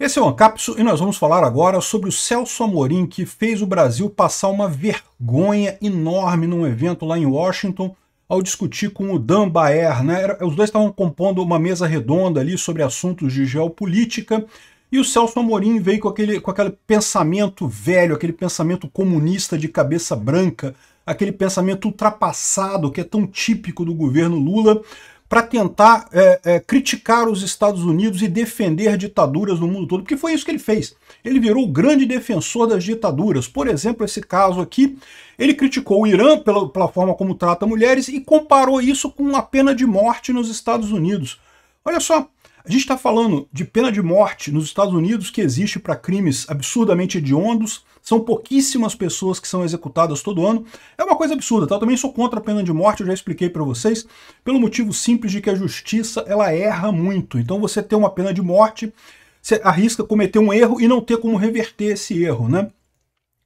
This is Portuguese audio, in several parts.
Esse é o Ancapsu e nós vamos falar agora sobre o Celso Amorim, que fez o Brasil passar uma vergonha enorme num evento lá em Washington, ao discutir com o Dan Baer. Né? Os dois estavam compondo uma mesa redonda ali sobre assuntos de geopolítica, e o Celso Amorim veio com aquele, com aquele pensamento velho, aquele pensamento comunista de cabeça branca, aquele pensamento ultrapassado que é tão típico do governo Lula, para tentar é, é, criticar os Estados Unidos e defender ditaduras no mundo todo, porque foi isso que ele fez. Ele virou o grande defensor das ditaduras. Por exemplo, esse caso aqui, ele criticou o Irã pela, pela forma como trata mulheres e comparou isso com a pena de morte nos Estados Unidos. Olha só, a gente está falando de pena de morte nos Estados Unidos que existe para crimes absurdamente hediondos, são pouquíssimas pessoas que são executadas todo ano. É uma coisa absurda, tá? Eu também sou contra a pena de morte, eu já expliquei para vocês, pelo motivo simples de que a justiça ela erra muito. Então você ter uma pena de morte, você arrisca cometer um erro e não ter como reverter esse erro, né?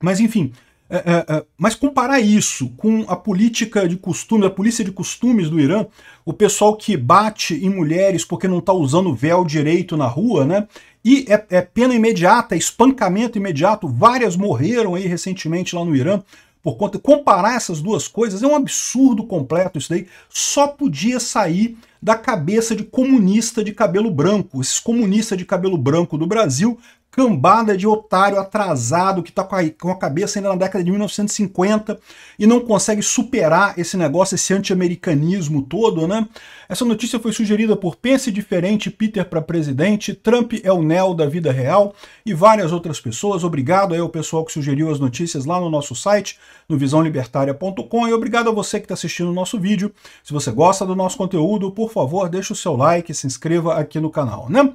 Mas enfim, é, é, é, mas comparar isso com a política de costumes, a polícia de costumes do Irã, o pessoal que bate em mulheres porque não está usando véu direito na rua, né? E é, é pena imediata, espancamento imediato. Várias morreram aí recentemente lá no Irã por conta. Comparar essas duas coisas é um absurdo completo isso daí. Só podia sair da cabeça de comunista de cabelo branco. Esses comunistas de cabelo branco do Brasil cambada de otário atrasado que está com a cabeça ainda na década de 1950 e não consegue superar esse negócio, esse anti-americanismo todo, né? Essa notícia foi sugerida por Pense Diferente, Peter para Presidente, Trump é o Neo da vida real e várias outras pessoas. Obrigado aí ao pessoal que sugeriu as notícias lá no nosso site, no visãolibertária.com e obrigado a você que está assistindo o nosso vídeo. Se você gosta do nosso conteúdo, por favor, deixe o seu like, se inscreva aqui no canal, né?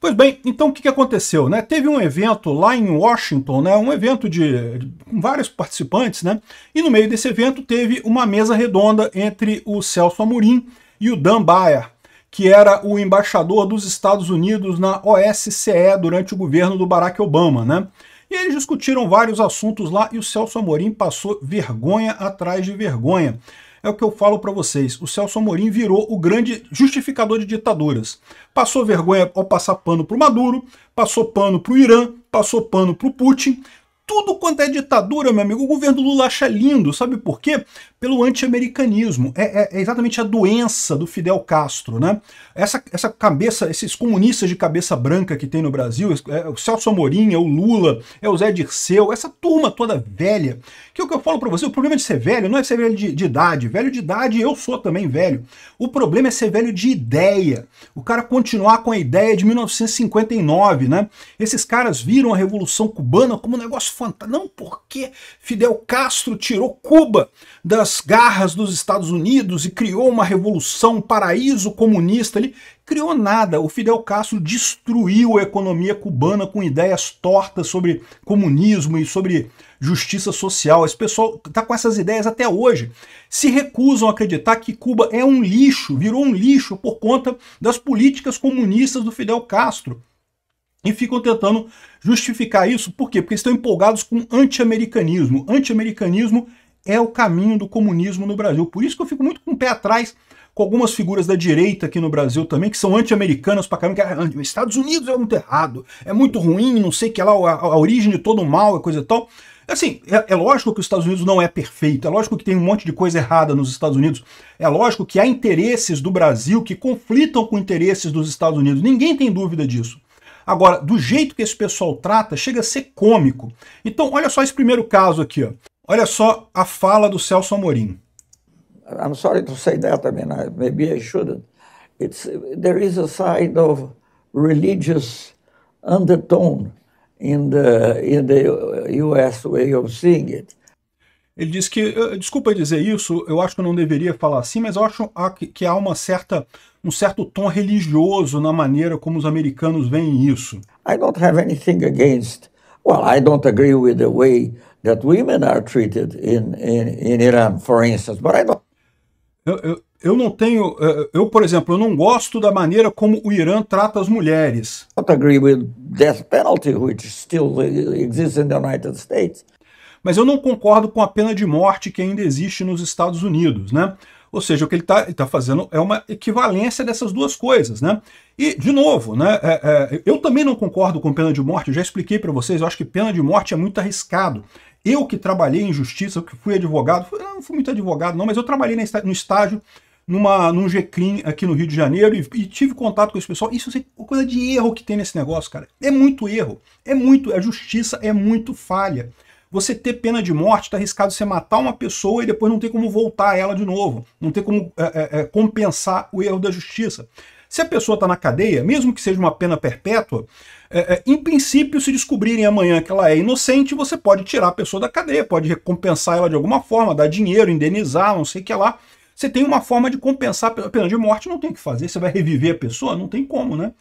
Pois bem, então o que, aconteceu? Né? Teve um evento lá em Washington, né? um evento de, de, com vários participantes, né? e no meio desse evento teve uma mesa redonda entre o Celso Amorim e o Dan Bayer, que era o embaixador dos Estados Unidos na OSCE durante o governo do Barack Obama. Né? E eles discutiram vários assuntos lá e o Celso Amorim passou vergonha atrás de vergonha. É o que eu falo para vocês. O Celso Amorim virou o grande justificador de ditaduras. Passou vergonha ao passar pano para o Maduro, passou pano para o Irã, passou pano para o Putin. Tudo quanto é ditadura, meu amigo, o governo Lula acha lindo. Sabe por quê? pelo anti-americanismo. É, é, é, exatamente a doença do Fidel Castro, né? Essa, essa cabeça, esses comunistas de cabeça branca que tem no Brasil, é o Celso Amorim, é o Lula, é o Zé Dirceu, essa turma toda velha. Que é o que eu falo para você, o problema de ser velho não é ser velho de, de idade. Velho de idade, eu sou também velho. O problema é ser velho de ideia. O cara continuar com a ideia de 1959, né? Esses caras viram a Revolução Cubana como um negócio fantástico. Não, porque Fidel Castro tirou Cuba das as garras dos Estados Unidos e criou uma revolução, um paraíso comunista. ali criou nada. O Fidel Castro destruiu a economia cubana com ideias tortas sobre comunismo e sobre justiça social. Esse pessoal está com essas ideias até hoje. Se recusam a acreditar que Cuba é um lixo, virou um lixo por conta das políticas comunistas do Fidel Castro. E ficam tentando justificar isso, por quê? Porque estão empolgados com anti-americanismo. Anti-americanismo é o caminho do comunismo no Brasil. Por isso que eu fico muito com o pé atrás com algumas figuras da direita aqui no Brasil também, que são anti-americanas para caramba, que é, ah, Estados Unidos é muito errado, é muito ruim, não sei que é lá, a, a, origem de todo o mal é coisa e tal. Assim, é, é, lógico que os Estados Unidos não é perfeito, é lógico que tem um monte de coisa errada nos Estados Unidos, é lógico que há interesses do Brasil que conflitam com interesses dos Estados Unidos, ninguém tem dúvida disso. Agora, do jeito que esse pessoal trata, chega a ser cômico. Então, olha só esse primeiro caso aqui, ó. Olha só a fala do Celso Amorim. I'm sorry to say that. I mean, I, maybe I shouldn't. It's there is a side of religious undertone in the in the U.S. way of seeing it. Ele diz que, eh, desculpa dizer isso, eu acho que eu não deveria falar assim, mas eu acho que há uma certa, um certo tom religioso na maneira como os americanos veem isso. I don't have anything against. Well, I don't agree with the way that women are treated in, in, in Iran, for instance. But I don't... Eu, eu, eu não tenho, eh, eu por exemplo, eu não gosto da maneira como o Irã trata as mulheres. Not agree with death penalty, which still exists in the United States. Mas eu não concordo com a pena de morte que ainda existe nos Estados Unidos, né? Ou seja, o que ele está tá fazendo é uma equivalência dessas duas coisas, né? E, de novo, né, é, é, eu também não concordo com pena de morte, eu já expliquei para vocês, eu acho que pena de morte é muito arriscado. Eu que trabalhei em justiça, que fui advogado, não fui muito advogado não, mas eu trabalhei no estágio numa, num GCLIN aqui no Rio de Janeiro e, e, tive contato com esse pessoal. Isso assim, é coisa de erro que tem nesse negócio, cara. É muito erro. É muito. A justiça é muito falha. Você ter pena de morte, está arriscado você matar uma pessoa e depois não ter como voltar ela de novo. Não ter como é, é, é compensar o erro da justiça. Se a pessoa está na cadeia, mesmo que seja uma pena perpétua, é, é, em princípio, se descobrirem amanhã que ela é inocente, você pode tirar a pessoa da cadeia, pode recompensar ela de alguma forma, dar dinheiro, indenizar, não sei o que lá. Você tem uma forma de compensar a pena de morte, não tem o que fazer, você vai reviver a pessoa, não tem como, né?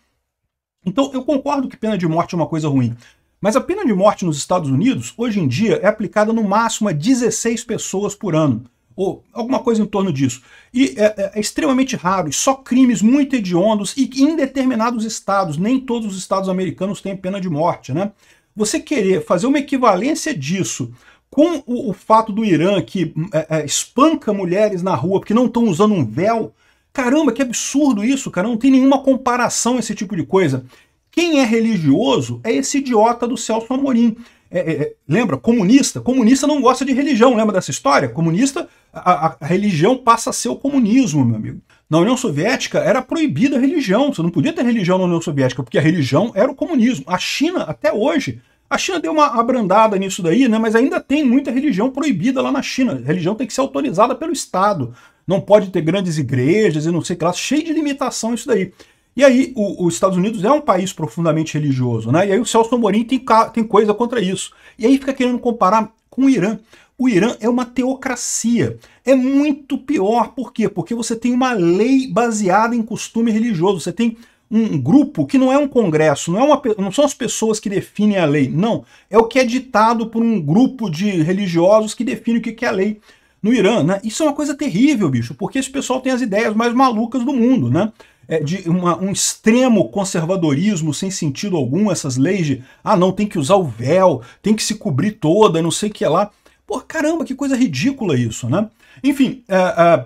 Então, eu concordo que pena de morte é uma coisa ruim. Mas a pena de morte nos Estados Unidos, hoje em dia, é aplicada no máximo a 16 pessoas por ano ou alguma coisa em torno disso. E é, é, é extremamente raro, e só crimes muito hediondos e em determinados estados, nem todos os estados americanos têm pena de morte, né? Você querer fazer uma equivalência disso com o, o fato do Irã que é, é espanca mulheres na rua porque não estão usando um véu, caramba, que absurdo isso, cara, não tem nenhuma comparação esse tipo de coisa. Quem é religioso é esse idiota do Celso Amorim, é, é, é, lembra? Comunista. Comunista não gosta de religião, lembra dessa história? Comunista, a, a, religião passa a ser o comunismo, meu amigo. Na União Soviética era proibida a religião, você não podia ter religião na União Soviética, porque a religião era o comunismo. A China, até hoje, a China deu uma abrandada nisso daí, né? mas ainda tem muita religião proibida lá na China. A religião tem que ser autorizada pelo Estado. Não pode ter grandes igrejas e não sei o que lá, cheio de limitação isso daí. E aí, os Estados Unidos é um país profundamente religioso, né? E aí o Celso Amorim tem, tem coisa contra isso. E aí fica querendo comparar com o Irã. O Irã é uma teocracia. É muito pior. Por quê? Porque você tem uma lei baseada em costume religioso. Você tem um grupo que não é um congresso, não, é uma, não são as pessoas que definem a lei, não. É o que é ditado por um grupo de religiosos que define o que é a lei no Irã, né? Isso é uma coisa terrível, bicho, porque esse pessoal tem as ideias mais malucas do mundo, né? é, de uma, um extremo conservadorismo sem sentido algum, essas leis de ah, não, tem que usar o véu, tem que se cobrir toda, não sei o que lá. Pô, caramba, que coisa ridícula isso, né? Enfim, é, é,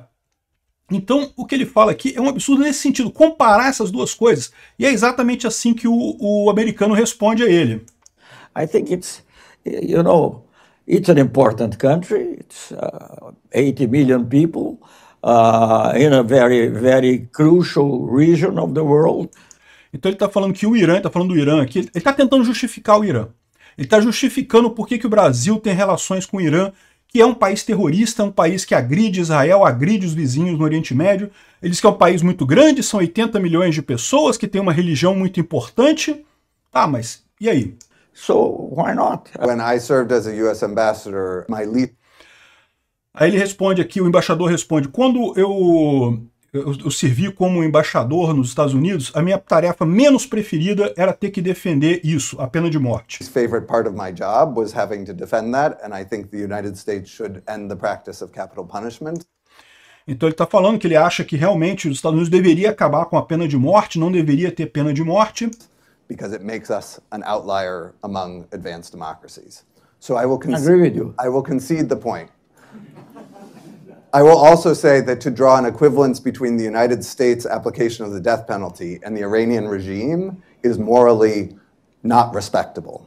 então o que ele fala aqui é um absurdo nesse sentido, comparar essas duas coisas. E é exatamente assim que o, o americano responde a ele. I think it's, you know, it's an important country, it's uh, 80 million people uh, in a very, very crucial region of the world. Então ele está falando que o Irã, está falando do Irã aqui, ele está tentando justificar o Irã. Ele está justificando por que, que o Brasil tem relações com o Irã, que é um país terrorista, um país que agride Israel, agride os vizinhos no Oriente Médio. Ele diz que é um país muito grande, são 80 milhões de pessoas, que tem uma religião muito importante. Tá, mas e aí? So why not? When I served as a US ambassador, my lead Aí ele responde aqui, o embaixador responde, quando eu, eu, eu, servi como embaixador nos Estados Unidos, a minha tarefa menos preferida era ter que defender isso, a pena de morte. His favorite part of my job was having to defend that, and I think the United States should end the practice of capital punishment. Então ele está falando que ele acha que realmente os Estados Unidos deveria acabar com a pena de morte, não deveria ter pena de morte. Because it makes us an outlier among advanced democracies. So I will concede, I will concede the point. I will also say that to draw an equivalence between the United States application of the death penalty and the Iranian regime is morally not respectable.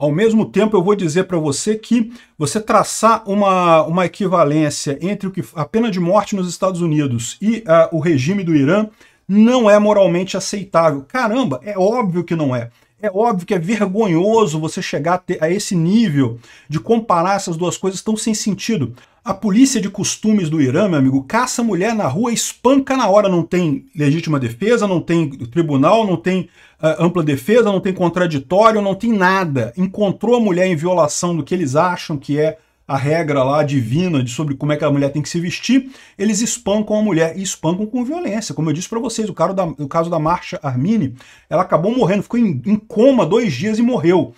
Ao mesmo tempo, eu vou dizer para você que você traçar uma, uma equivalência entre o que, a pena de morte nos Estados Unidos e uh, o regime do Irã não é moralmente aceitável. Caramba, é óbvio que não é. É óbvio que é vergonhoso você chegar a, ter, a esse nível de comparar essas duas coisas tão sem sentido. A polícia de costumes do Irã, meu amigo, caça mulher na rua, espanca na hora, não tem legítima defesa, não tem tribunal, não tem uh, ampla defesa, não tem contraditório, não tem nada. Encontrou a mulher em violação do que eles acham que é a regra lá divina de sobre como é que a mulher tem que se vestir, eles espancam a mulher e espancam com violência. Como eu disse para vocês, o, cara da, o caso da Marcha Armini, ela acabou morrendo, ficou em, em coma dois dias e morreu.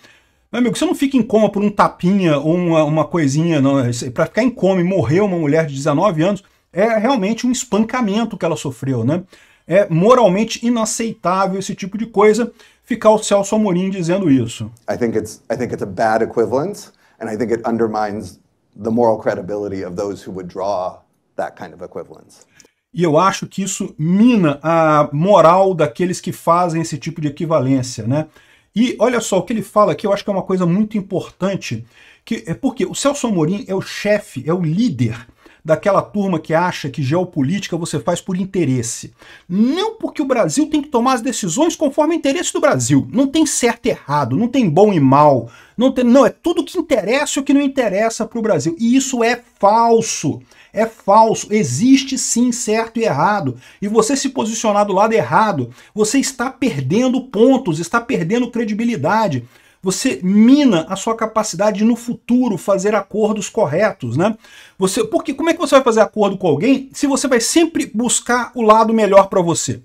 Meu amigo, você não fica em coma por um tapinha ou uma, uma coisinha, não. Pra ficar em coma e morrer uma mulher de 19 anos é realmente um espancamento que ela sofreu, né? É moralmente inaceitável esse tipo de coisa ficar o Celso Amorim dizendo isso. I think it's I think it's a bad equivalent and I think it undermines the moral credibility of those who would draw that kind of equivalence. E eu acho que isso mina a moral daqueles que fazem esse tipo de equivalência, né? E olha só o que ele fala aqui, eu acho que é uma coisa muito importante, que é porque o Celso Amorim é o chefe, é o líder daquela turma que acha que geopolítica você faz por interesse. Não porque o Brasil tem que tomar as decisões conforme o interesse do Brasil. Não tem certo e errado, não tem bom e mal. Não, tem, não é tudo que interessa e o que não interessa para o Brasil. E isso é falso. É falso. Existe sim certo e errado. E você se posicionar do lado errado, você está perdendo pontos, está perdendo credibilidade você mina a sua capacidade de, no futuro fazer acordos corretos, né? Você, porque como é que você vai fazer acordo com alguém se você vai sempre buscar o lado melhor para você?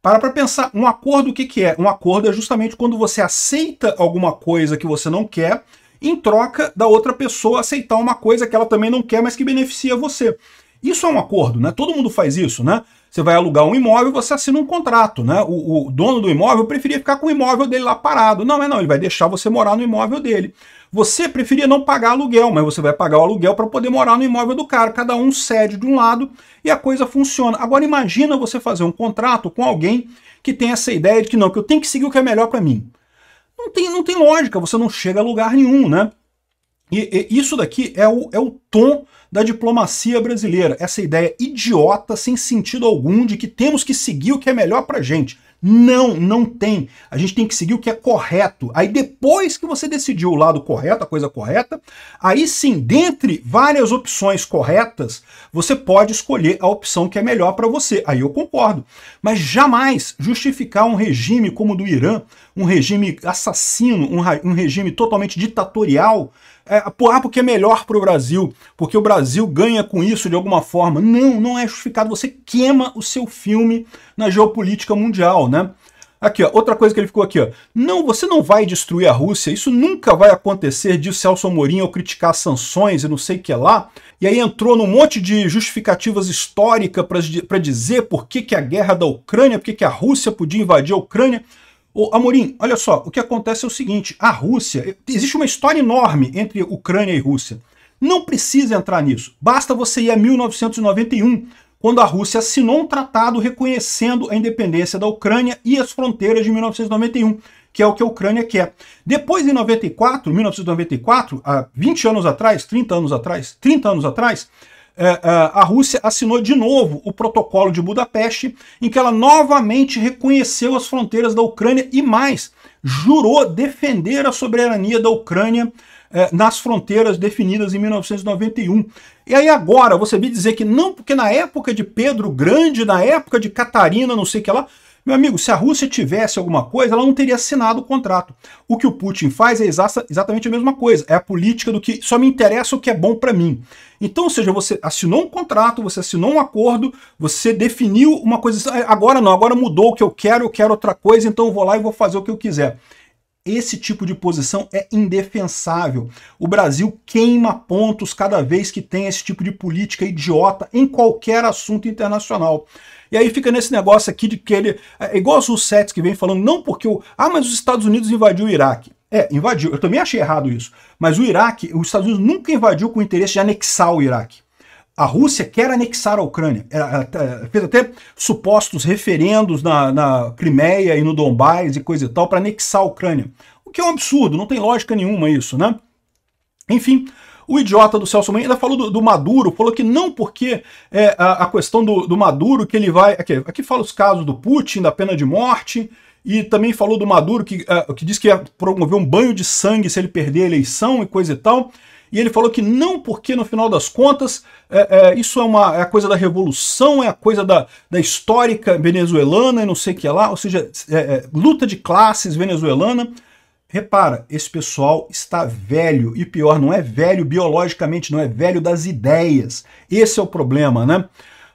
Para para pensar, um acordo o que, que é? Um acordo é justamente quando você aceita alguma coisa que você não quer em troca da outra pessoa aceitar uma coisa que ela também não quer, mas que beneficia você. Isso é um acordo, né? Todo mundo faz isso, né? Você vai alugar um imóvel, você assina um contrato, né? O, o, dono do imóvel preferia ficar com o imóvel dele lá parado. Não, é não, ele vai deixar você morar no imóvel dele. Você preferia não pagar aluguel, mas você vai pagar o aluguel para poder morar no imóvel do cara. Cada um cede de um lado e a coisa funciona. Agora imagina você fazer um contrato com alguém que tem essa ideia de que não, que eu tenho que seguir o que é melhor para mim. Não tem, não tem lógica, você não chega a lugar nenhum, né? E, e, isso daqui é o, é o tom da diplomacia brasileira, essa ideia idiota, sem sentido algum, de que temos que seguir o que é melhor para gente. Não, não tem. A gente tem que seguir o que é correto. Aí depois que você decidiu o lado correto, a coisa correta, aí sim, dentre várias opções corretas, você pode escolher a opção que é melhor para você. Aí eu concordo. Mas jamais justificar um regime como o do Irã, um regime assassino, um, um regime totalmente ditatorial, é, ah, porque é melhor para o Brasil, porque o Brasil ganha com isso de alguma forma. Não, não é justificado. Você queima o seu filme na geopolítica mundial né? Aqui, ó, outra coisa que ele ficou aqui, ó. Não, você não vai destruir a Rússia, isso nunca vai acontecer, disse Celso Amorim ao criticar sanções e não sei o que lá. E aí entrou num monte de justificativas históricas para dizer por que, que a guerra da Ucrânia, por que, que a Rússia podia invadir a Ucrânia. Ô, Amorim, olha só, o que acontece é o seguinte, a Rússia, existe uma história enorme entre Ucrânia e Rússia. Não precisa entrar nisso, basta você ir a 1991, quando a Rússia assinou um tratado reconhecendo a independência da Ucrânia e as fronteiras de 1991, que é o que a Ucrânia quer. Depois, em 94, 1994, há 20 anos atrás, 30 anos atrás, 30 anos atrás, eh, eh, a Rússia assinou de novo o protocolo de Budapeste, em que ela novamente reconheceu as fronteiras da Ucrânia e mais, jurou defender a soberania da Ucrânia é, nas fronteiras definidas em 1991. E aí agora você me dizer que não, porque na época de Pedro Grande, na época de Catarina, não sei o que lá, meu amigo, se a Rússia tivesse alguma coisa, ela não teria assinado o contrato. O que o Putin faz é exatamente a mesma coisa. É a política do que só me interessa o que é bom para mim. Então, ou seja, você assinou um contrato, você assinou um acordo, você definiu uma coisa. Agora não, agora mudou o que eu quero, eu quero outra coisa, então eu vou lá e vou fazer o que eu quiser. Esse tipo de posição é indefensável. O Brasil queima pontos cada vez que tem esse tipo de política idiota em qualquer assunto internacional. E aí fica nesse negócio aqui de que ele. É, é igual os Russetes que vem falando, não porque o. Ah, mas os Estados Unidos invadiu o Iraque. É, invadiu. Eu também achei errado isso. Mas o Iraque, os Estados Unidos nunca invadiu com o interesse de anexar o Iraque. A Rússia quer anexar a Ucrânia. Ela fez até supostos referendos na, na Crimeia e no Donbás e coisa e tal para anexar a Ucrânia. O que é um absurdo, não tem lógica nenhuma isso, né? Enfim, o idiota do Celso Manha ainda falou do, do, Maduro, falou que não porque é, a, a questão do, do, Maduro que ele vai. Aqui, aqui fala os casos do Putin, da pena de morte, e também falou do Maduro que, é, que diz que ia promover um banho de sangue se ele perder a eleição e coisa e tal. E ele falou que não, porque no final das contas, é, é, isso é uma é a coisa da revolução, é a coisa da, da histórica venezuelana e não sei o que lá, ou seja, é, é, luta de classes venezuelana. Repara, esse pessoal está velho, e pior, não é velho biologicamente, não é velho das ideias. Esse é o problema, né?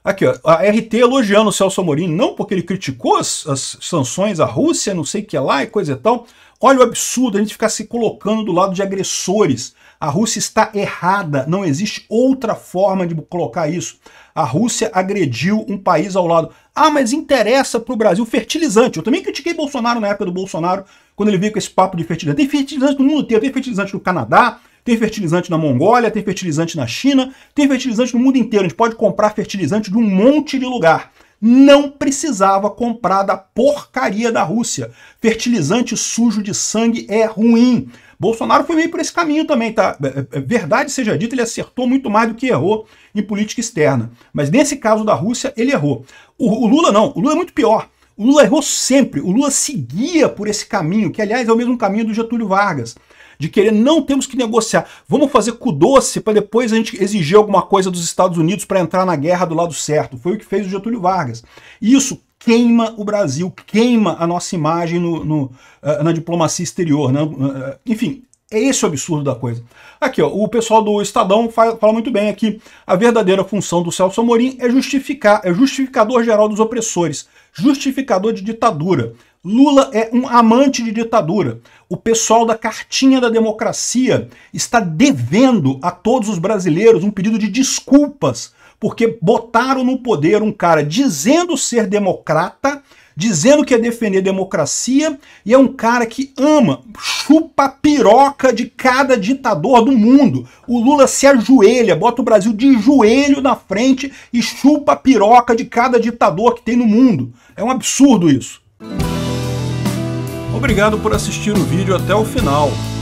Aqui, ó, a RT elogiando o Celso Amorim, não porque ele criticou as, as sanções à Rússia, não sei o que lá e coisa e tal. Olha o absurdo a gente ficar se colocando do lado de agressores. A Rússia está errada, não existe outra forma de colocar isso. A Rússia agrediu um país ao lado. Ah, mas interessa para o Brasil fertilizante. Eu também critiquei Bolsonaro na época do Bolsonaro, quando ele veio com esse papo de fertilizante. Tem fertilizante no mundo inteiro, tem fertilizante no Canadá, tem fertilizante na Mongólia, tem fertilizante na China, tem fertilizante no mundo inteiro. A gente pode comprar fertilizante de um monte de lugar. Não precisava comprar da porcaria da Rússia. Fertilizante sujo de sangue é ruim. Bolsonaro foi meio por esse caminho também, tá? É, é, é verdade seja dita, ele acertou muito mais do que errou em política externa. Mas nesse caso da Rússia, ele errou. O, o Lula não, o Lula é muito pior. O Lula errou sempre, o Lula seguia por esse caminho, que aliás é o mesmo caminho do Getúlio Vargas de querer não temos que negociar, vamos fazer cu doce para depois a gente exigir alguma coisa dos Estados Unidos para entrar na guerra do lado certo. Foi o que fez o Getúlio Vargas. E isso queima o Brasil, queima a nossa imagem no, no eh, na diplomacia exterior. Né? Eh, enfim, é esse o absurdo da coisa. Aqui, ó, o pessoal do Estadão fala, muito bem aqui. A verdadeira função do Celso Amorim é justificar, é justificador geral dos opressores, justificador de ditadura. Lula é um amante de ditadura. O pessoal da Cartinha da Democracia está devendo a todos os brasileiros um pedido de desculpas porque botaram no poder um cara dizendo ser democrata, dizendo que é defender democracia, e é um cara que ama, chupa a piroca de cada ditador do mundo. O Lula se ajoelha, bota o Brasil de joelho na frente e chupa a piroca de cada ditador que tem no mundo. É um absurdo isso. Obrigado por assistir o vídeo até o final.